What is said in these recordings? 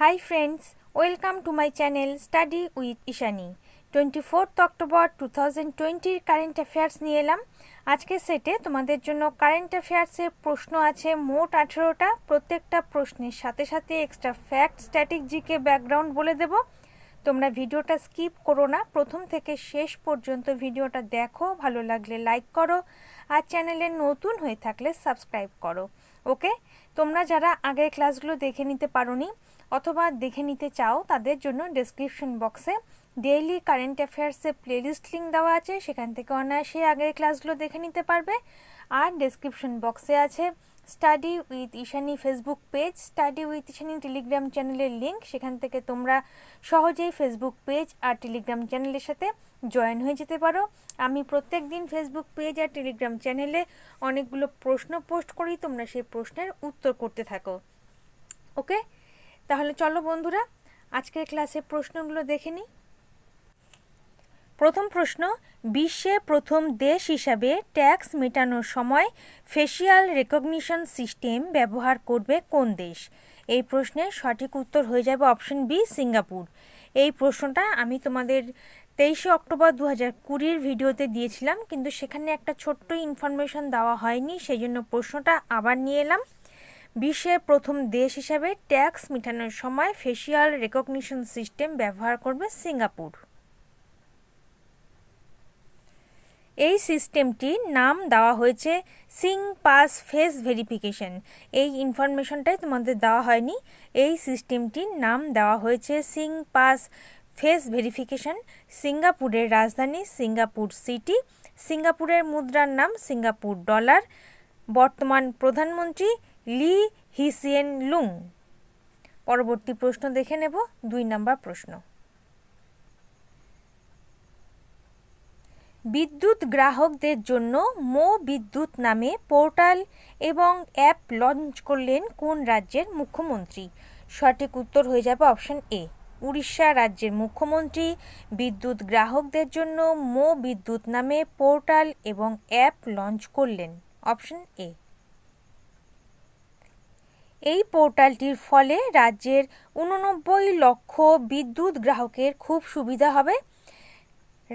High friends welcome to my channel study Study Ishani twenty fourth October two thousand টোয়েন্টির current affairs নিয়ে এলাম আজকে সেটে তোমাদের জন্য কারেন্ট অ্যাফেয়ার্সের প্রশ্ন আছে মোট আঠেরোটা প্রত্যেকটা প্রশ্নের সাথে সাথে extra fact static GK background বলে দেব তোমরা ভিডিওটা স্কিপ করো না প্রথম থেকে শেষ পর্যন্ত ভিডিওটা দেখো ভালো লাগলে লাইক করো আর চ্যানেলে নতুন হয়ে থাকলে সাবস্ক্রাইব করো ওকে তোমরা যারা আগের ক্লাসগুলো দেখে নিতে পারো নি অথবা দেখে নিতে চাও তাদের জন্য ডেসক্রিপশন বক্সে ডেইলি কারেন্ট অ্যাফেয়ার্সে প্লেলিস্ট লিঙ্ক দেওয়া আছে সেখান থেকে অনায়াসে আগের ক্লাসগুলো দেখে নিতে পারবে আর ডেসক্রিপশন বক্সে আছে study with Ishani Facebook page study with Ishani Telegram চ্যানেলের লিঙ্ক সেখান থেকে তোমরা সহজেই ফেসবুক পেজ আর টেলিগ্রাম চ্যানেলের সাথে জয়েন হয়ে যেতে পারো আমি প্রত্যেক দিন ফেসবুক পেজ আর টেলিগ্রাম চ্যানেলে অনেকগুলো প্রশ্ন পোস্ট করি তোমরা সেই প্রশ্নের উত্তর করতে থাকো ওকে তাহলে চলো বন্ধুরা আজকের ক্লাসে প্রশ্নগুলো দেখে নিই প্রথম প্রশ্ন বিশ্বে প্রথম দেশ হিসাবে ট্যাক্স মেটানোর সময় ফেসিয়াল রেকগনিশন সিস্টেম ব্যবহার করবে কোন দেশ এই প্রশ্নের সঠিক উত্তর হয়ে যাবে অপশন বি সিঙ্গাপুর এই প্রশ্নটা আমি তোমাদের তেইশে অক্টোবর দু হাজার কুড়ির ভিডিওতে দিয়েছিলাম কিন্তু সেখানে একটা ছোট্ট ইনফরমেশন দেওয়া হয়নি সেই জন্য প্রশ্নটা আবার নিয়ে এলাম বিশ্বের প্রথম দেশ হিসাবে ট্যাক্স মিটানোর সময় ফেসিয়াল রেকগনিশন সিস্টেম ব্যবহার করবে সিঙ্গাপুর এই সিস্টেমটি নাম দেওয়া হয়েছে সিং পাস ফেস ভেরিফিকেশন এই ইনফরমেশনটাই তোমাদের দেওয়া হয়নি এই সিস্টেমটির নাম দেওয়া হয়েছে সিং পাস ফেস ভেরিফিকেশন সিঙ্গাপুরের রাজধানী সিঙ্গাপুর সিটি সিঙ্গাপুরের মুদ্রার নাম সিঙ্গাপুর ডলার বর্তমান প্রধানমন্ত্রী লি হিসিয়েন লুং পরবর্তী প্রশ্ন দেখে নেব দুই নাম্বার প্রশ্ন বিদ্যুৎ গ্রাহকদের জন্য মো বিদ্যুৎ নামে পোর্টাল এবং অ্যাপ লঞ্চ করলেন কোন রাজ্যের মুখ্যমন্ত্রী সঠিক উত্তর হয়ে যাবে অপশন এ উড়িষ্যা রাজ্যের মুখ্যমন্ত্রী বিদ্যুৎ গ্রাহকদের জন্য মো বিদ্যুৎ নামে পোর্টাল এবং অ্যাপ লঞ্চ করলেন অপশন এ এই পোর্টালটির ফলে রাজ্যের উননব্বই লক্ষ বিদ্যুৎ গ্রাহকের খুব সুবিধা হবে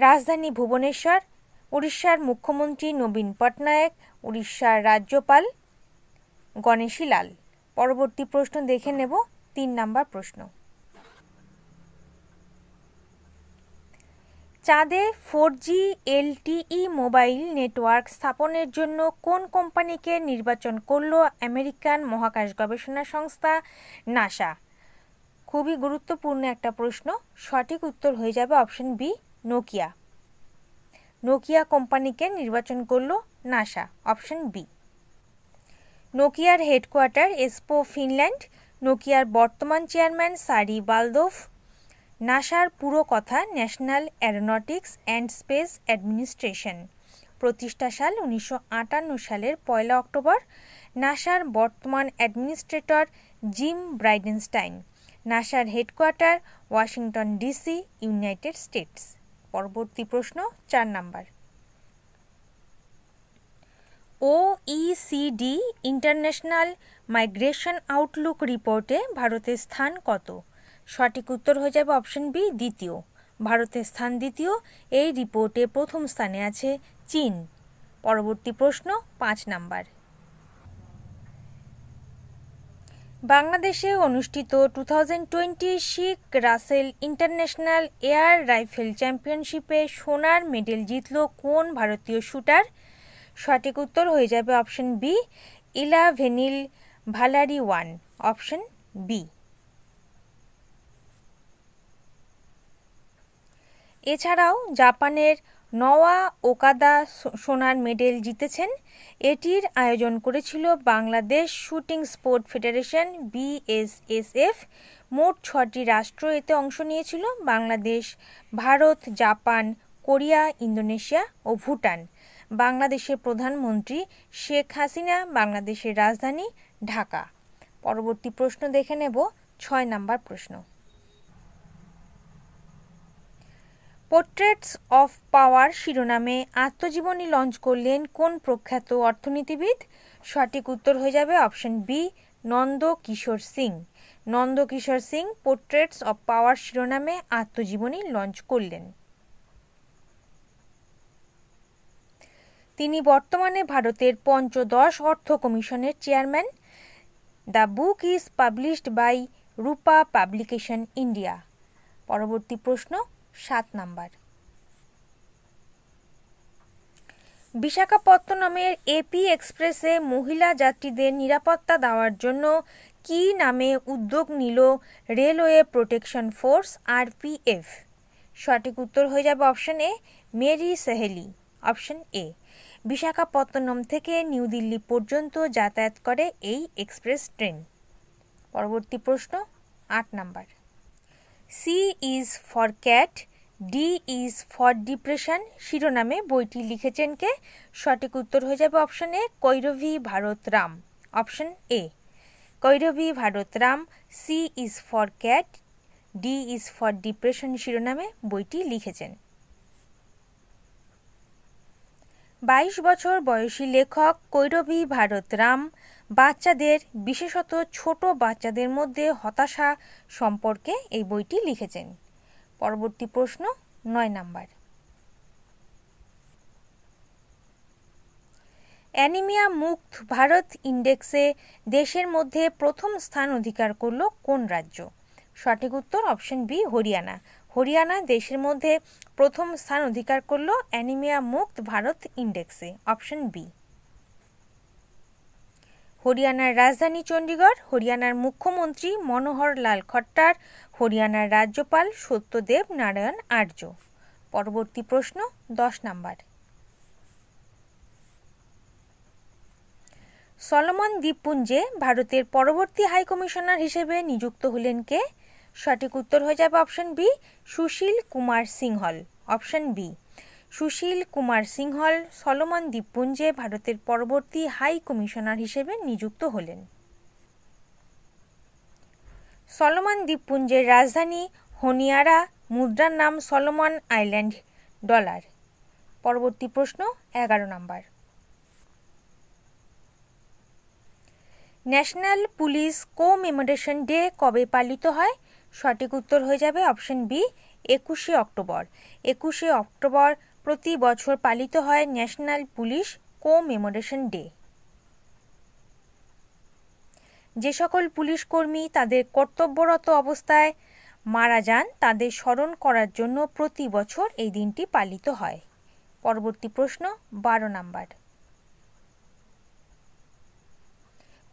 রাজধানী ভুবনেশ্বর উড়িষ্যার মুখ্যমন্ত্রী নবীন পটনায়ক উড়িষ্যার রাজ্যপাল গণেশী লাল পরবর্তী প্রশ্ন দেখে নেব তিন নাম্বার প্রশ্ন চাঁদে four G LTE mobile network স্থাপনের জন্য কোন কোম্পানিকে নির্বাচন করল আমেরিকান মহাকাশ গবেষণা সংস্থা নাসা খুবই গুরুত্বপূর্ণ একটা প্রশ্ন সঠিক উত্তর হয়ে যাবে অপশন বি নোকিয়া নোকিয়া কোম্পানিকে নির্বাচন করল নাসা অপশন বি নোকিয়ার হেডকোয়ার্টার এসপো ফিনল্যান্ড নোকিয়ার বর্তমান চেয়ারম্যান সারি বালদোফ নাসার পুরো কথা National Aeronautics and Space Administration প্রতিষ্ঠা সাল উনিশশো সালের পয়লা অক্টোবর নাসার বর্তমান অ্যাডমিনিস্ট্রেটর জিম ব্রাইডেনস্টাইন নাসার headquarter Washington DC United States পরবর্তী প্রশ্ন চার number OECD International Migration Outlook রিপোর্টে ভারতের স্থান কত সঠিক উত্তর হয়ে যাবে অপশন বি দ্বিতীয় ভারতের স্থান দ্বিতীয় এই রিপোর্টে প্রথম স্থানে আছে চীন পরবর্তী প্রশ্ন পাঁচ নাম্বার বাংলাদেশে অনুষ্ঠিত two thousand twenty Sheikh Russel International Air Rifle চ্যাম্পিয়নশিপে সোনার মেডেল জিতল কোন ভারতীয় শুটার সঠিক উত্তর হয়ে যাবে option B Elavenil Valari one option B এছাড়াও জাপানের নওয়া ওকাদা সোনার মেডেল জিতেছেন এটির আয়োজন করেছিল Bangladesh shooting sport federation BSSF মোট ছটি রাষ্ট্র এতে অংশ নিয়েছিল Bangladesh Bharat Japan Korea Indonesia ও ভুটান বাংলাদেশের প্রধানমন্ত্রী শেখ হাসিনা বাংলাদেশের রাজধানী ঢাকা পরবর্তী প্রশ্ন দেখে নেব ছয় নাম্বার প্রশ্ন পোর্ট্রেটস অফ পাওয়ার শিরোনামে আত্মজীবনী লঞ্চ করলেন কোন প্রখ্যাত অর্থনীতিবিদ সঠিক উত্তর হয়ে যাবে option B Nand Kishore Singh Nand Kishore Singh portraits of power শিরোনামে আত্মজীবনী লঞ্চ করলেন তিনি বর্তমানে ভারতের পঞ্চদশ অর্থ কমিশনের chairman the book is published by Rupa publication India পরবর্তী প্রশ্ন সাত নাম্বার বিশাখাপত্তনমের এপি এক্সপ্রেসে মহিলা যাত্রীদের নিরাপত্তা দেওয়ার জন্য কি নামে উদ্যোগ নিল রেলওয়ে প্রোটেকশন ফোর্স আরপিএফ সঠিক উত্তর হয়ে যাবে option A Meri Saheli option A Visakhapatnam থেকে নিউ দিল্লি পর্যন্ত যাতায়াত করে এই এক্সপ্রেস ট্রেন পরবর্তী প্রশ্ন আট number C is for cat D is for depression শিরোনামে বইটি লিখেছেন কে সঠিক উত্তর হয়ে যাবে option A Kairavi Bharat Ram option A Kairavi Bharat Ram C is for cat D is for depression শিরোনামে বইটি লিখেছেন বাইশ বছর বয়সী লেখক কৈরবী ভারত রাম বাচ্চাদের বিশেষত ছোট বাচ্চাদের মধ্যে হতাশা সম্পর্কে এই বইটি লিখেছেন পরবর্তী প্রশ্ন নয় নাম্বার অ্যানিমিয়া মুক্ত ভারত ইন্ডেক্সে দেশের মধ্যে প্রথম স্থান অধিকার করল কোন রাজ্য সঠিক উত্তর অপশন বি হরিয়ানা হরিয়ানা দেশের মধ্যে প্রথম স্থান অধিকার করল অ্যানিমিয়া মুক্ত ভারত ইন্ডেক্সে অপশন বি হরিয়ানার রাজধানী চণ্ডীগড় হরিয়ানার মুখ্যমন্ত্রী মনোহর লাল খট্টার হরিয়ানার রাজ্যপাল সত্যদেব নারায়ণ আর্য পরবর্তী প্রশ্ন দশ নাম্বার সলমন দ্বীপপুঞ্জে ভারতের পরবর্তী হাইকমিশনার হিসেবে নিযুক্ত হলেন কে সঠিক উত্তর হয়ে যাবে option B Sushil Kumar Singhal option B Sushil Kumar Singhal Solomon দ্বীপপুঞ্জে ভারতের পরবর্তী হাই কমিশনার হিসেবে নিযুক্ত হলেন সলমান দ্বীপপুঞ্জের রাজধানী হনিয়ারা মুদ্রার নাম সলমন আইল্যান্ড ডলার পরবর্তী প্রশ্ন এগারো number National Police Commemoration Day কবে পালিত হয় সঠিক উত্তর হয়ে যাবে অপশন বি একুশে অক্টোবর একুশে অক্টোবর প্রতি বছর পালিত হয় ন্যাশনাল পুলিশ মেমোরেশন ডে যে সকল পুলিশ কর্মী তাদের কর্তব্যরত অবস্থায় মারা যান তাদের স্মরণ করার জন্য প্রতি বছর এই দিনটি পালিত হয় পরবর্তী প্রশ্ন বারো নাম্বার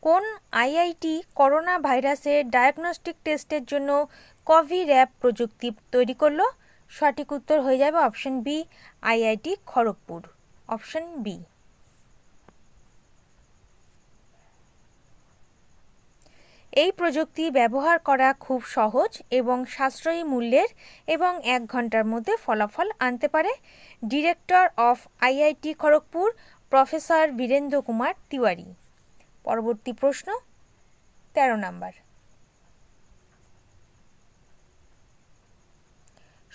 কোন আইআইটি করোনা ভাইরাসের ডায়াগনস্টিক টেস্টের জন্য কভি র্যাব প্রযুক্তি তৈরি করলো সঠিক উত্তর হয়ে যাবে option B IIT Kharagpur option B এই প্রযুক্তি ব্যবহার করা খুব সহজ এবং সাশ্রয়ী মূল্যের এবং এক ঘন্টার মধ্যে ফলাফল আনতে পারে director of IIT Kharagpur professor Virendra Kumar Tiwari পরবর্তী প্রশ্ন ১৩ নাম্বার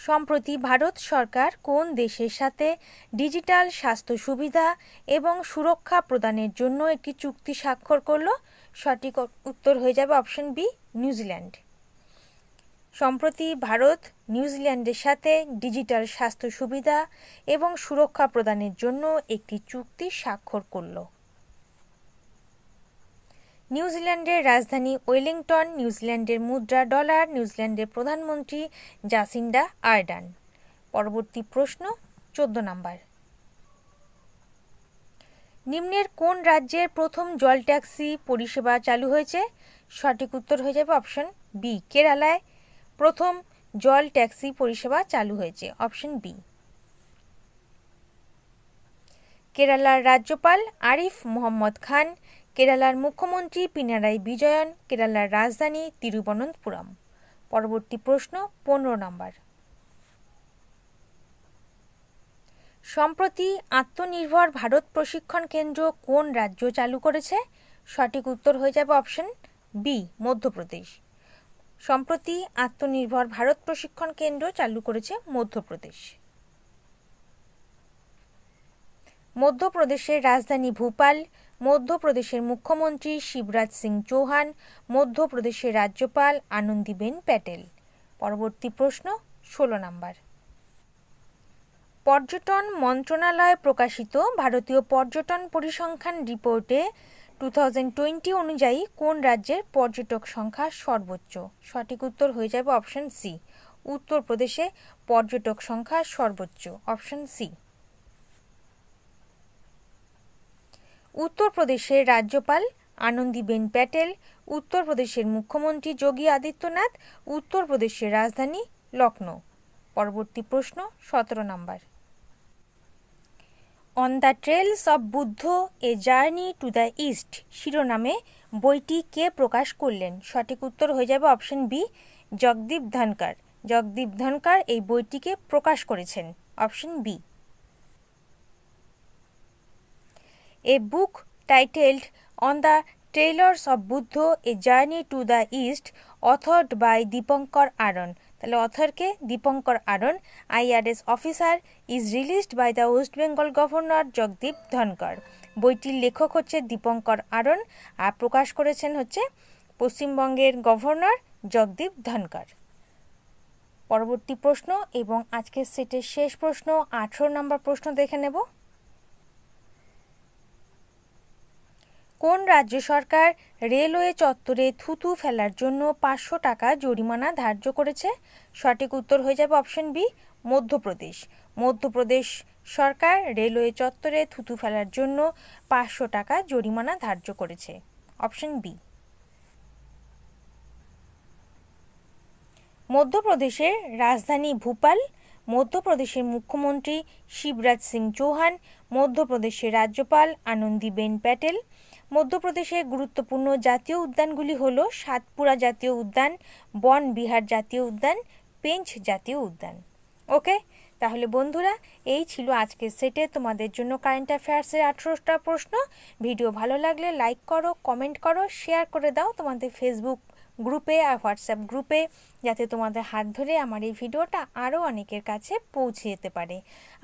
সম্প্রতি ভারত সরকার কোন দেশের সাথে ডিজিটাল স্বাস্থ্য সুবিধা এবং সুরক্ষা প্রদানের জন্য একটি চুক্তি স্বাক্ষর করল সঠিক উত্তর হয়ে যাবে অপশন বি নিউজিল্যান্ড সম্প্রতি ভারত নিউজিল্যান্ডের সাথে ডিজিটাল স্বাস্থ্য সুবিধা এবং সুরক্ষা প্রদানের জন্য একটি চুক্তি স্বাক্ষর করলো নিউজিল্যান্ডের রাজধানী ওয়েলিংটন নিউজিল্যান্ডের মুদ্রা ডলার নিউজিল্যান্ডের প্রধানমন্ত্রী জাসিন্ডা আর্ডান পরবর্তী প্রশ্ন চোদ্দ নম্বর নিম্নের কোন রাজ্যের প্রথম জল ট্যাক্সি পরিষেবা চালু হয়েছে সঠিক উত্তর হয়ে যাবে অপশন বি কেরালায় প্রথম জল ট্যাক্সি পরিষেবা চালু হয়েছে অপশন বি কেরালার রাজ্যপাল আরিফ মোহাম্মদ খান কেরালার মুখ্যমন্ত্রী পিনারাই বিজয়ন কেরালার রাজধানী তিরুবনন্তপুরম পরবর্তী প্রশ্ন পনেরো নম্বর সম্প্রতি আত্মনির্ভর ভারত প্রশিক্ষণ কেন্দ্র কোন রাজ্য চালু করেছে সঠিক উত্তর হয়ে যাবে অপশন বি মধ্যপ্রদেশ সম্প্রতি আত্মনির্ভর ভারত প্রশিক্ষণ কেন্দ্র চালু করেছে মধ্যপ্রদেশ মধ্যপ্রদেশের রাজধানী ভোপাল মধ্যপ্রদেশের মুখ্যমন্ত্রী শিবরাজ সিং চৌহান মধ্যপ্রদেশের রাজ্যপাল আনন্দিবেন প্যাটেল পরবর্তী প্রশ্ন ষোলো নম্বর পর্যটন মন্ত্রণালয় প্রকাশিত ভারতীয় পর্যটন পরিসংখ্যান রিপোর্টে টু থাউজেন্ড টোয়েন্টি অনুযায়ী কোন রাজ্যের পর্যটক সংখ্যা সর্বোচ্চ সঠিক উত্তর হয়ে যাবে অপশন সি উত্তরপ্রদেশে পর্যটক সংখ্যা সর্বোচ্চ অপশন সি উত্তরপ্রদেশের রাজ্যপাল আনন্দীবেন প্যাটেল উত্তরপ্রদেশের মুখ্যমন্ত্রী যোগী আদিত্যনাথ উত্তরপ্রদেশের রাজধানী লখনৌ পরবর্তী প্রশ্ন সতেরো number on the trails of Buddha a journey to the east শিরোনামে বইটি কে প্রকাশ করলেন সঠিক উত্তর হয়ে যাবে অপশন বি জগদীপ ধনকার জগদীপ ধনকার এই বইটিকে প্রকাশ করেছেন option B a book titled on the Trailers of Buddha a journey to the east authored by Dipankar Aaron তাহলে অথরকে Dipankar Aaron IRS officer is released by the West Bengal governor Jagdeep Dhankhar বইটির লেখক হচ্ছে দীপঙ্কর আরন আর প্রকাশ করেছেন হচ্ছে পশ্চিমবঙ্গের গভর্নর জগদীপ ধনকর পরবর্তী প্রশ্ন এবং আজকের সেটের শেষ প্রশ্ন আঠেরো নম্বর প্রশ্ন দেখে নেব কোন রাজ্য সরকার রেলওয়ে চত্বরে থুতু ফেলার জন্য পাঁচশো টাকা জরিমানা ধার্য করেছে সঠিক উত্তর হয়ে যাবে অপশন বি মধ্যপ্রদেশ মধ্যপ্রদেশ সরকার রেলওয়ে চত্বরে থুতু ফেলার জন্য পাঁচশো টাকা জরিমানা ধার্য করেছে অপশন বি মধ্যপ্রদেশের রাজধানী ভূপাল মধ্যপ্রদেশের মুখ্যমন্ত্রী শিবরাজ সিং চৌহান মধ্যপ্রদেশের রাজ্যপাল আনন্দীবেন প্যাটেল মধ্যপ্রদেশে গুরুত্বপূর্ণ জাতীয় উদ্যানগুলি হল সাতপুরা জাতীয় উদ্যান বন বিহার জাতীয় উদ্যান পেঞ্চ জাতীয় উদ্যান ওকে তাহলে বন্ধুরা এই ছিল আজকের সেটে তোমাদের জন্য কারেন্ট অ্যাফেয়ার্সের আঠেরোটা প্রশ্ন ভিডিও ভালো লাগলে লাইক করো কমেন্ট করো শেয়ার করে দাও তোমাদের ফেসবুক গ্রুপে আর হোয়াটসঅ্যাপ গ্রুপে যাতে তোমাদের হাত ধরে আমার এই ভিডিওটা আরও অনেকের কাছে পৌঁছে যেতে পারে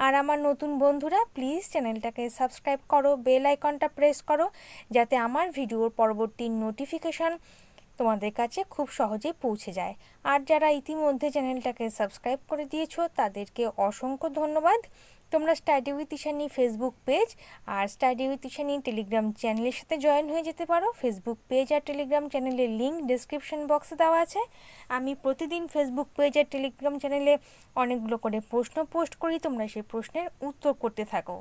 আর আমার নতুন বন্ধুরা প্লিজ চ্যানেলটাকে সাবস্ক্রাইব করো বেল আইকনটা প্রেস করো যাতে আমার ভিডিওর পরবর্তী নোটিফিকেশান তোমাদের কাছে খুব সহজেই পৌঁছে যায় আর যারা ইতিমধ্যে চ্যানেলটাকে সাবস্ক্রাইব করে দিয়েছো তাদেরকে অসংখ্য ধন্যবাদ তোমরা study with Ishani Facebook page আর স্টাডি উইথ ইশানি টেলিগ্রাম চ্যানেলের সাথে জয়েন হয়ে যেতে পারো ফেসবুক পেজ আর টেলিগ্রাম চ্যানেলের লিঙ্ক ডিসক্রিপশন বক্সে দেওয়া আছে আমি প্রতিদিন ফেসবুক পেজ আর টেলিগ্রাম চ্যানেলে অনেকগুলো করে প্রশ্ন পোস্ট করি তোমরা সেই প্রশ্নের উত্তর করতে থাকো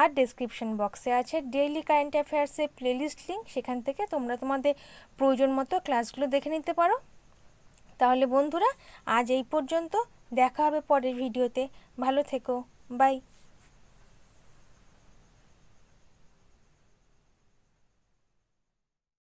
আর ডিসক্রিপশন বক্সে আছে ডেইলি কারেন্ট অ্যাফেয়ার্সের প্লেলিস্ট লিঙ্ক সেখান থেকে তোমরা তোমাদের প্রয়োজন মতো ক্লাসগুলো দেখে নিতে পারো তাহলে বন্ধুরা আজ এই পর্যন্ত দেখা হবে পরের ভিডিওতে ভালো থেকো Bye.